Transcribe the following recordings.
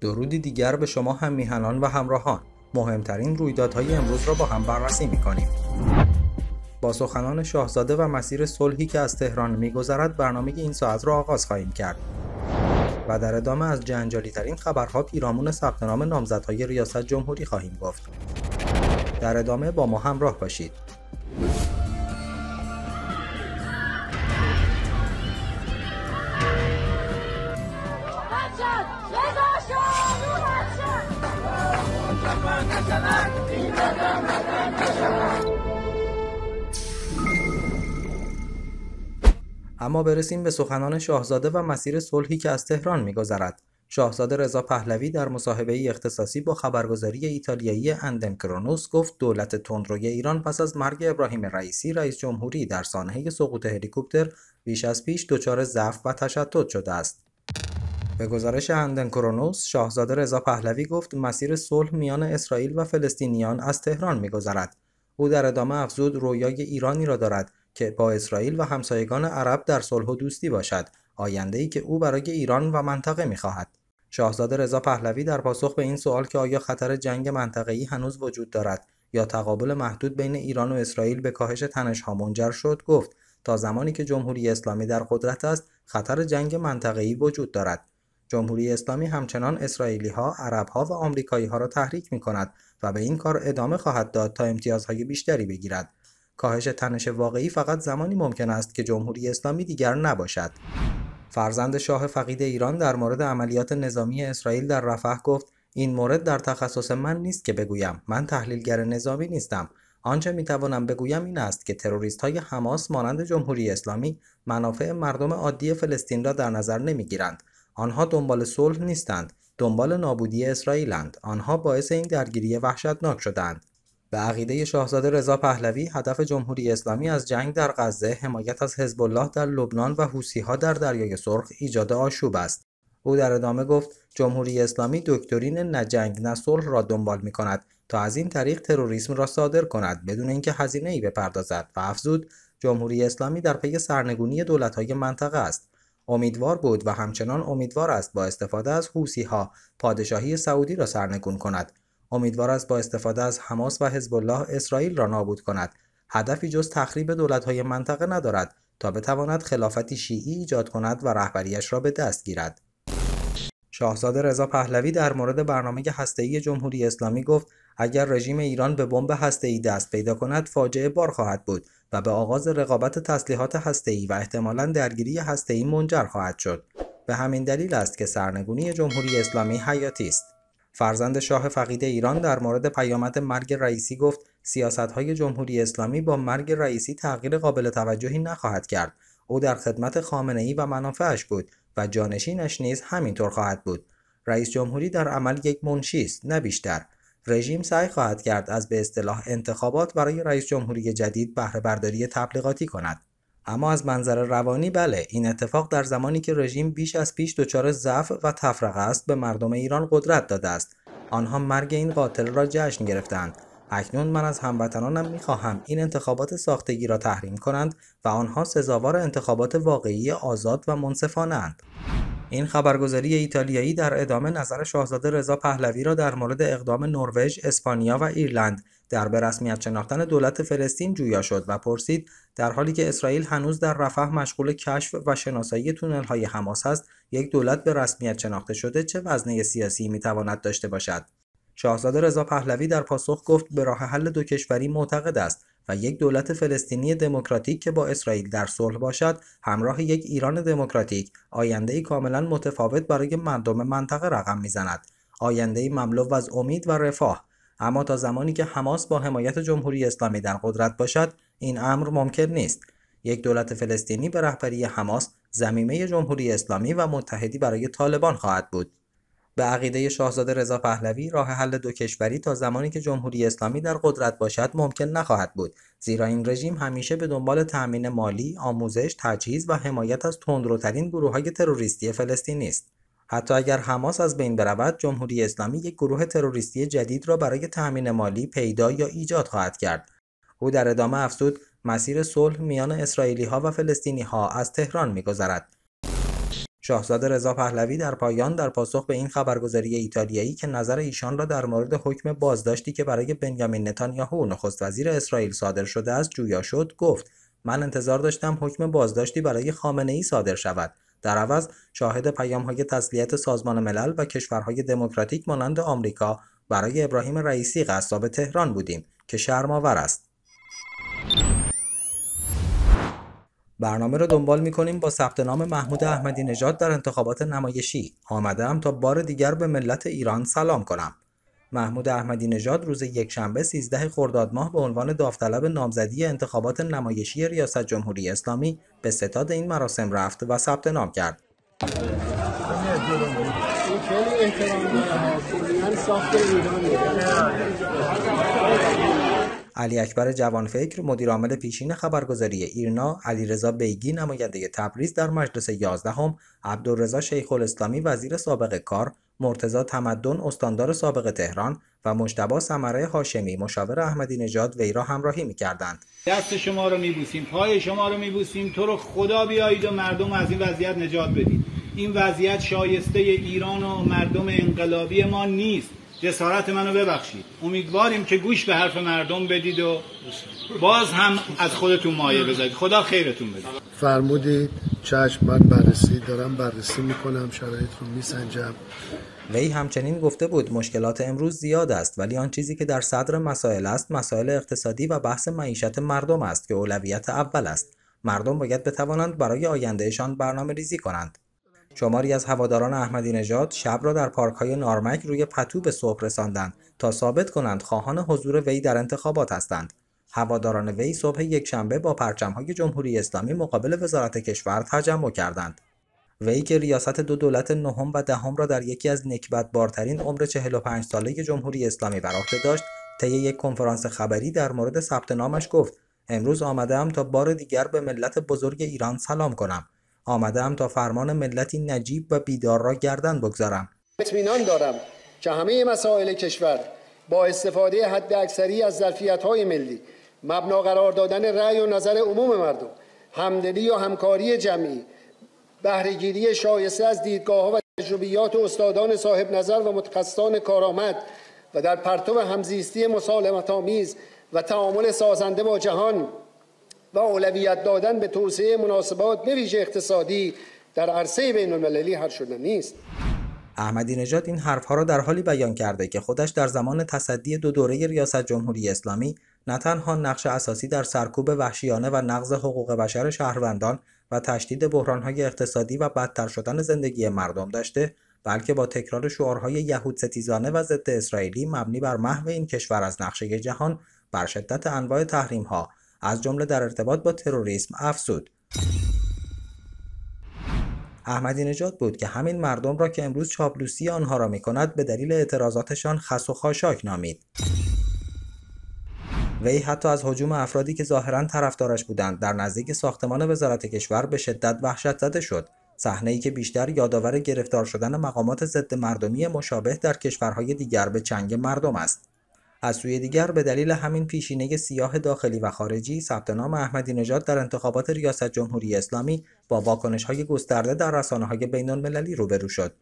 درودی دیگر به شما هم میهنان و همراهان مهمترین رویدادهای امروز را با هم بررسی میکنیم با سخنان شاهزاده و مسیر صلحی که از تهران میگذرد برنامه این ساعت را آغاز خواهیم کرد و در ادامه از جنجالی ترین خبرها پیرامون ثبت نام نامزدهای ریاست جمهوری خواهیم گفت در ادامه با ما همراه باشید اما برسیم به سخنان شاهزاده و مسیر صلحی که از تهران میگذرد شاهزاده رضا پهلوی در مصاحبه اختصاصی با خبرگزاری ایتالیایی اندن کرونوس گفت دولت تندروی ایران پس از مرگ ابراهیم رئیسی رئیس جمهوری در سانحه سقوط هلیکوپتر بیش از پیش دچار ضعف و تشتت شده است به گزارش اندن کرونوس شاهزاده رضا پهلوی گفت مسیر صلح میان اسرائیل و فلسطینیان از تهران میگذرد او در ادامه افزود رویای ایرانی را دارد که با اسرائیل و همسایگان عرب در صلح و دوستی باشد آینده ای که او برای ایران و منطقه میخواهد شاهزاده رضا پهلوی در پاسخ به این سوال که آیا خطر جنگ ای هنوز وجود دارد یا تقابل محدود بین ایران و اسرائیل به کاهش تنش ها منجر شد گفت تا زمانی که جمهوری اسلامی در قدرت است خطر جنگ ای وجود دارد جمهوری اسلامی همچنان اسرائیلی ها، عرب ها و آمریکایی ها را تحریک می کند و به این کار ادامه خواهد داد تا امتیازهای بیشتری بگیرد کاهش تنش واقعی فقط زمانی ممکن است که جمهوری اسلامی دیگر نباشد فرزند شاه فقید ایران در مورد عملیات نظامی اسرائیل در رفح گفت این مورد در تخصص من نیست که بگویم من تحلیلگر نظامی نیستم آنچه می بگویم این است که تروریست های حماس مانند جمهوری اسلامی منافع مردم عادی فلسطین را در نظر نمی گیرند. آنها دنبال صلح نیستند، دنبال نابودی اسرائیلند. آنها باعث این درگیری وحشتناک شدند. به عقیده شاهزاده رضا پهلوی هدف جمهوری اسلامی از جنگ در غزه حمایت از حزب الله در لبنان و ها در دریای سرخ ایجاد آشوب است او در ادامه گفت جمهوری اسلامی دکترین نه جنگ نه صلح را دنبال می کند تا از این طریق تروریسم را صادر کند بدون اینکه هزینه ای بپردازد و افزود جمهوری اسلامی در پی سرنگونی دولت های منطقه است امیدوار بود و همچنان امیدوار است با استفاده از حوسی ها پادشاهی سعودی را سرنگون کند امیدوار است با استفاده از حماس و حزب الله اسرائیل را نابود کند هدفی جز تخریب دولت‌های منطقه ندارد تا بتواند خلافتی شیعی ایجاد کند و رهبریش را به دست گیرد شاهزاده رضا پهلوی در مورد برنامه هسته‌ای جمهوری اسلامی گفت اگر رژیم ایران به بمب هسته‌ای دست پیدا کند فاجعه بار خواهد بود و به آغاز رقابت تسلیحات هسته‌ای و احتمالا درگیری هسته‌ای منجر خواهد شد به همین دلیل است که سرنگونی جمهوری اسلامی حیاتی است فرزند شاه فقید ایران در مورد پیامد مرگ رئیسی گفت های جمهوری اسلامی با مرگ رئیسی تغییر قابل توجهی نخواهد کرد او در خدمت خامنه ای و منافعش بود و جانشینش نیز همینطور خواهد بود رئیس جمهوری در عمل یک منشی است نه بیشتر رژیم سعی خواهد کرد از به اصطلاح انتخابات برای رئیس جمهوری جدید بهره برداری تبلیغاتی کند اما از منظر روانی بله این اتفاق در زمانی که رژیم بیش از پیش دچار ضعف و تفرقه است به مردم ایران قدرت داده است آنها مرگ این قاتل را جشن گرفتند اکنون من از هموطنانم میخواهم این انتخابات ساختگی را تحریم کنند و آنها سزاوار انتخابات واقعی آزاد و منصفانه اند. این خبرگزاری ایتالیایی در ادامه نظر شاهزاده رضا پهلوی را در مورد اقدام نروژ، اسپانیا و ایرلند در به رسمیت شناختن دولت فلسطین جویا شد و پرسید در حالی که اسرائیل هنوز در رفح مشغول کشف و شناسایی تونل های حماس است، یک دولت به رسمیت شناخته شده چه وزنه سیاسی میتواند داشته باشد؟ شاهزاده رضا پهلوی در پاسخ گفت به راه حل دو کشوری معتقد است و یک دولت فلسطینی دموکراتیک که با اسرائیل در صلح باشد همراه یک ایران دموکراتیک آینده ای کاملا متفاوت برای مردم منطقه رقم میزند آینده مملو از امید و رفاه اما تا زمانی که حماس با حمایت جمهوری اسلامی در قدرت باشد این امر ممکن نیست یک دولت فلسطینی به رهبری حماس زمینه جمهوری اسلامی و متحدی برای طالبان خواهد بود به عقیده شاهزاده رضا پهلوی راه حل دو کشوری تا زمانی که جمهوری اسلامی در قدرت باشد ممکن نخواهد بود زیرا این رژیم همیشه به دنبال تأمین مالی، آموزش، تجهیز و حمایت از تندروترین گروههای تروریستی فلسطینی است. حتی اگر حماس از بین برود، جمهوری اسلامی یک گروه تروریستی جدید را برای تأمین مالی پیدا یا ایجاد خواهد کرد. او در ادامه افزود: مسیر صلح میان اسرائیلی و فلسطینی از تهران می‌گذرد. شاهزاده رضا پهلوی در پایان در پاسخ به این خبرگزاری ایتالیایی که نظر ایشان را در مورد حکم بازداشتی که برای بنیامین نتانیاهو نخست وزیر اسرائیل صادر شده است جویا شد گفت من انتظار داشتم حکم بازداشتی برای خامنه ای صادر شود در عوض شاهد های تسلیت سازمان ملل و کشورهای دموکراتیک مانند آمریکا برای ابراهیم رئیسی قصاب تهران بودیم که شرمآور است برنامه را دنبال می کنیم با ثبت نام محمود احمدی نژاد در انتخابات نمایشی آمده تا بار دیگر به ملت ایران سلام کنم محمود احمدی نژاد روز یکشنبه 13 خرداد ماه به عنوان داوطلب نامزدی انتخابات نمایشی ریاست جمهوری اسلامی به ستاد این مراسم رفت و ثبت نام کرد. علی اکبر جوانفکر مدیرعامل پیشین خبرگزاری ایرنا علیرضا بیگی نماینده تبریز در مجلس یازدهم عبدالرضا شیخ الاسلامی وزیر سابق کار مرتزا تمدن استاندار سابق تهران و مجتبا سمره هاشمی مشاور احمدی نژاد وی را همراهی میکردند. دست شما رو میبوسیم پای شما رو میبوسیم تو رو خدا بیایید و مردم از این وضعیت نجات بدید این وضعیت شایسته ایران و مردم انقلابی ما نیست جسارت منو ببخشید امیدواریم که گوش به حرف مردم بدید و باز هم از خودتون مایه بذارید خدا خیرتون بده فرمودید چشم من بررسی دارم بررسی میکنم شرایط رو میسنجم وی همچنین گفته بود مشکلات امروز زیاد است ولی آن چیزی که در صدر مسائل است مسائل اقتصادی و بحث معیشت مردم است که اولویت اول است مردم باید بتوانند برای آیندهشان برنامه ریزی کنند شماری از هواداران احمدی نژاد شب را در پارکهای نارمک روی پتو به صبح رساندند تا ثابت کنند خواهان حضور وی در انتخابات هستند هواداران وی صبح یکشنبه با پرچمهای جمهوری اسلامی مقابل وزارت کشور تجمع کردند وی که ریاست دو دولت نهم و دهم را در یکی از نکبت بارترین عمر 45 ساله جمهوری اسلامی بر عهده داشت طی یک کنفرانس خبری در مورد ثبت نامش گفت امروز آمدم تا بار دیگر به ملت بزرگ ایران سلام کنم آمدم تا فرمان ملتی نجیب و بیدار را گردن بگذارم اطمینان دارم که همه مسائل کشور با استفاده حد اکثری از ظرفیت های ملی مبنا قرار دادن رأی و نظر عموم مردم همدلی و همکاری جمعی بهرهگیری شایسته از دیدگاه ها و تجربیات استادان صاحب نظر و متخصصان کارآمد و در پرتو همزیستی مسالمت و تعامل سازنده با جهان و اولویت دادن به توسعه مناسبات به اقتصادی در عرصه بین المللی حل شده نیست احمدی نژاد این حرفها را در حالی بیان کرده که خودش در زمان تصدی دو دوره ریاست جمهوری اسلامی نه تنها نقش اساسی در سرکوب وحشیانه و نقض حقوق بشر شهروندان و تشدید بحرانهای اقتصادی و بدتر شدن زندگی مردم داشته بلکه با تکرار شعارهای یهود ستیزانه و ضد اسرائیلی مبنی بر محو این کشور از نقشه جهان بر شدت انواع تحریمها از جمله در ارتباط با تروریسم افزود احمدی نژاد بود که همین مردم را که امروز چاپلوسی آنها را می کند به دلیل اعتراضاتشان خس و خاشاک نامید وی حتی از حجوم افرادی که ظاهرا طرفدارش بودند در نزدیک ساختمان وزارت کشور به شدت وحشت زده شد ای که بیشتر یادآور گرفتار شدن مقامات ضد مردمی مشابه در کشورهای دیگر به چنگ مردم است از سوی دیگر به دلیل همین پیشینه سیاه داخلی و خارجی ثبت نام احمدی نژاد در انتخابات ریاست جمهوری اسلامی با واکنش های گسترده در رسانه های بین المللی روبرو شد.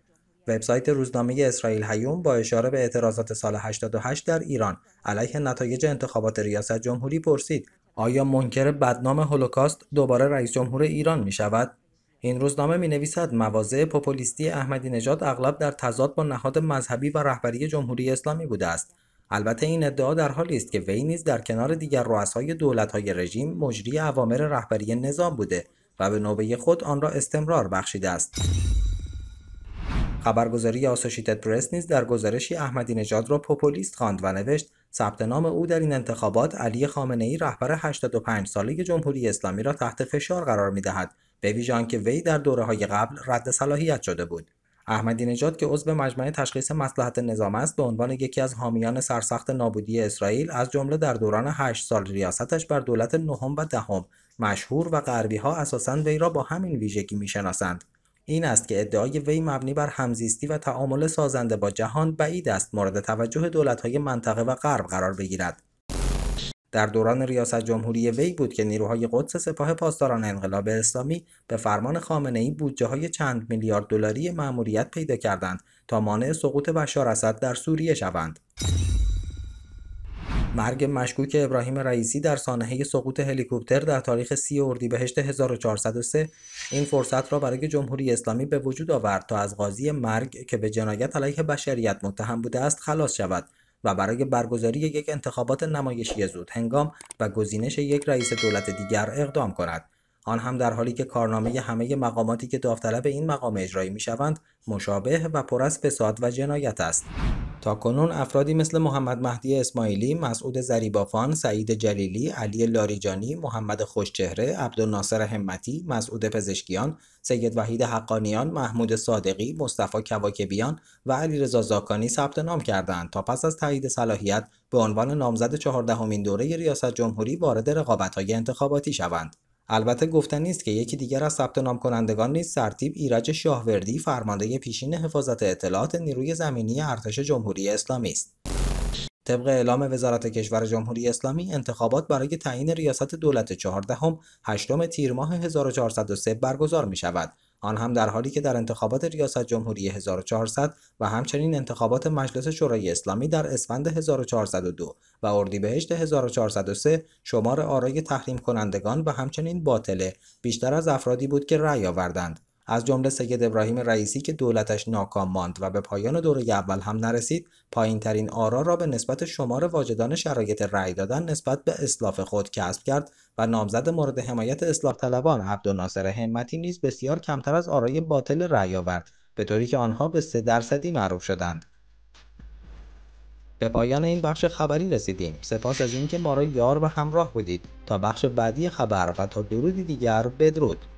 وبسایت روزنامه اسرائیل هیوم با اشاره به اعتراضات سال 88 در ایران علیه نتایج انتخابات ریاست جمهوری پرسید آیا منکر بدنام هولوکاست دوباره رئیس جمهور ایران می شود؟ این روزنامه می نویسد مواضع پوپولیستی احمدی نژاد اغلب در تضاد با نهاد مذهبی و رهبری جمهوری اسلامی بوده است البته این ادعا در حالی است که وی نیز در کنار دیگر رؤسای دولت‌های رژیم مجری اوامر رهبری نظام بوده و به نوبه خود آن را استمرار بخشیده است خبرگزاری آسوشیتد پرس نیز در گزارشی احمدی نژاد را پوپولیست خواند و نوشت ثبت نام او در این انتخابات علی خامنه ای رهبر 85 ساله جمهوری اسلامی را تحت فشار قرار می به ویژه که وی در دوره های قبل رد صلاحیت شده بود احمدی نژاد که عضو مجمع تشخیص مصلحت نظام است به عنوان یکی از حامیان سرسخت نابودی اسرائیل از جمله در دوران 8 سال ریاستش بر دولت نهم و دهم مشهور و غربی ها اساساً وی را با همین ویژگی میشناسند این است که ادعای وی مبنی بر همزیستی و تعامل سازنده با جهان بعید است مورد توجه دولت های منطقه و غرب قرار بگیرد در دوران ریاست جمهوری وی بود که نیروهای قدس سپاه پاسداران انقلاب اسلامی به فرمان خامنه ای بودجه های چند میلیارد دلاری مأموریت پیدا کردند تا مانع سقوط بشار اسد در سوریه شوند. مرگ مشکوک ابراهیم رئیسی در سانحه سقوط هلیکوپتر در تاریخ 30 اردیبهشت 1403 این فرصت را برای جمهوری اسلامی به وجود آورد تا از قاضی مرگ که به جنایت علیه بشریت متهم بوده است خلاص شود و برای برگزاری یک انتخابات نمایشی زود هنگام و گزینش یک رئیس دولت دیگر اقدام کند آن هم در حالی که کارنامه همه مقاماتی که داوطلب این مقام اجرایی شوند مشابه و پر از فساد و جنایت است کنون افرادی مثل محمد مهدی اسماعیلی، مسعود زریبافان، سعید جلیلی، علی لاریجانی، محمد خوشچهره، عبدالناصر همتی، مسعود پزشکیان، سید وحید حقانیان، محمود صادقی، مصطفی کواکبیان و علیرضا زاکانی ثبت نام کردند تا پس از تایید صلاحیت به عنوان نامزد چهاردهمین دوره ریاست جمهوری وارد رقابت‌های انتخاباتی شوند. البته گفتن نیست که یکی دیگر از ثبت نام کنندگان نیز سرتیب ایرج شاهوردی فرمانده پیشین حفاظت اطلاعات نیروی زمینی ارتش جمهوری اسلامی است طبق اعلام وزارت کشور جمهوری اسلامی انتخابات برای تعیین ریاست دولت چهاردهم هشتم تیر ماه 1403 برگزار می شود آن هم در حالی که در انتخابات ریاست جمهوری 1400 و همچنین انتخابات مجلس شورای اسلامی در اسفند 1402 و اردیبهشت 1403 شمار آرای تحریم کنندگان و همچنین باطله بیشتر از افرادی بود که رأی آوردند از جمله سید ابراهیم رئیسی که دولتش ناکام ماند و به پایان دوره اول هم نرسید پایینترین آرا را به نسبت شمار واجدان شرایط رأی دادن نسبت به اصلاف خود کسب کرد و نامزد مورد حمایت اصلاح طلبان عبدالناصر همتی نیز بسیار کمتر از آرای باطل رأی آورد به طوری که آنها به سه درصدی معروف شدند به پایان این بخش خبری رسیدیم سپاس از اینکه ما را یار و همراه بودید تا بخش بعدی خبر و تا درودی دیگر بدرود